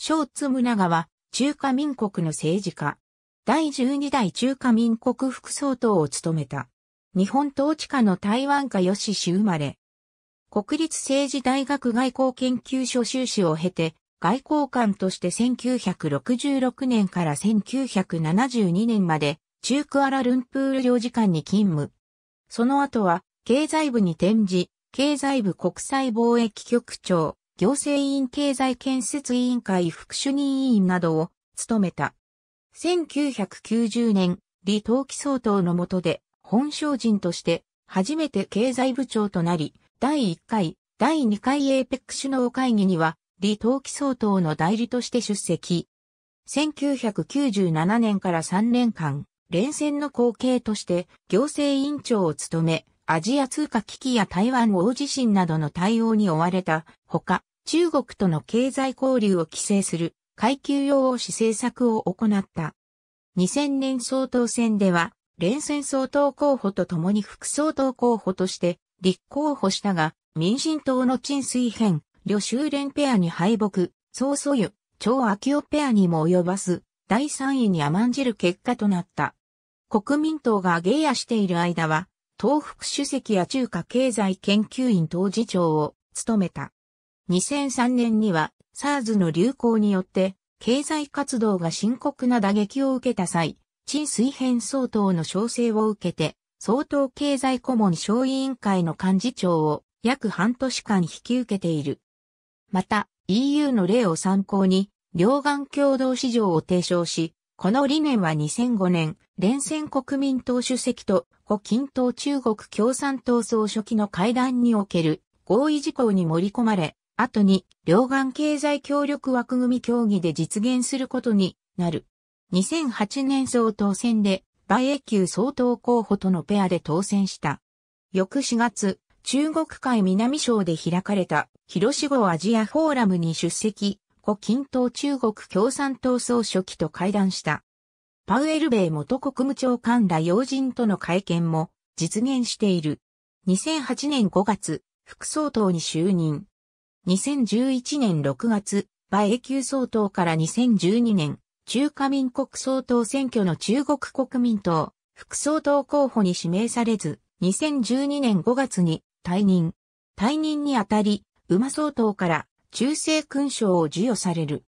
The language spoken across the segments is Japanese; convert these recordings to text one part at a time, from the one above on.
小津村川、中華民国の政治家。第12代中華民国副総統を務めた。日本統治下の台湾下吉氏生まれ。国立政治大学外交研究所修士を経て、外交官として1966年から1972年まで、中クアラルンプール領事館に勤務。その後は、経済部に転じ、経済部国際貿易局長、行政院経済建設委員会副主任委員などを務めた。1990年、李登輝総統の下で、本省人として、初めて経済部長となり、第1回、第2回 APEC 首脳会議には、李登輝総統の代理として出席。1997年から3年間、連戦の後継として、行政委員長を務め、アジア通貨危機や台湾大地震などの対応に追われたほか、中国との経済交流を規制する階級用を子政策を行った。2000年総統選では、連戦総統候補と共に副総統候補として立候補したが、民進党の陳水編、旅修連ペアに敗北、総操湯、超秋夫ペアにも及ばず、第3位に甘んじる結果となった。国民党がゲイヤしている間は、東福主席や中華経済研究院当次長を務めた。2003年には SARS の流行によって経済活動が深刻な打撃を受けた際、陳水扁総統の招請を受けて、総統経済顧問小委員会の幹事長を約半年間引き受けている。また、EU の例を参考に、両岸共同市場を提唱し、この理念は2005年、連戦国民党主席と胡錦涛中国共産党総書記の会談における合意事項に盛り込まれ、後に両岸経済協力枠組み協議で実現することになる。2008年総統選で、馬英九総統候補とのペアで当選した。翌4月、中国海南省で開かれた広志号アジアフォーラムに出席、胡錦涛中国共産党総書記と会談した。パウエル米元国務長官ら要人との会見も実現している。2008年5月、副総統に就任。2011年6月、馬英九総統から2012年、中華民国総統選挙の中国国民党、副総統候補に指名されず、2012年5月に退任。退任にあたり、馬総統から中世勲章を授与される。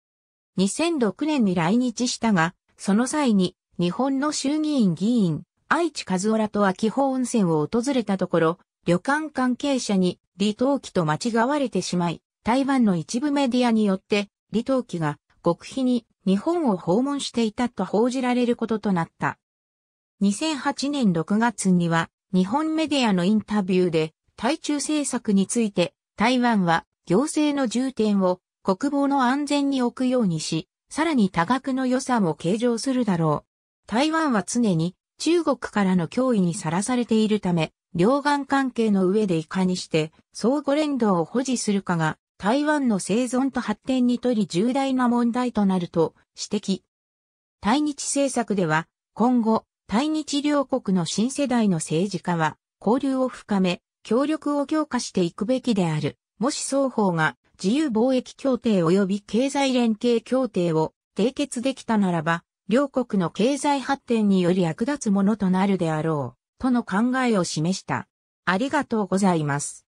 2006年に来日したが、その際に日本の衆議院議員、愛知和夫らと秋保温泉を訪れたところ、旅館関係者に李登輝と間違われてしまい、台湾の一部メディアによって、李登輝が極秘に日本を訪問していたと報じられることとなった。2008年6月には、日本メディアのインタビューで、対中政策について、台湾は行政の重点を国防の安全に置くようにし、さらに多額の予算を計上するだろう。台湾は常に中国からの脅威にさらされているため、両岸関係の上でいかにして相互連動を保持するかが台湾の生存と発展にとり重大な問題となると指摘。対日政策では今後対日両国の新世代の政治家は交流を深め協力を強化していくべきである。もし双方が自由貿易協定及び経済連携協定を締結できたならば両国の経済発展により役立つものとなるであろう。との考えを示した。ありがとうございます。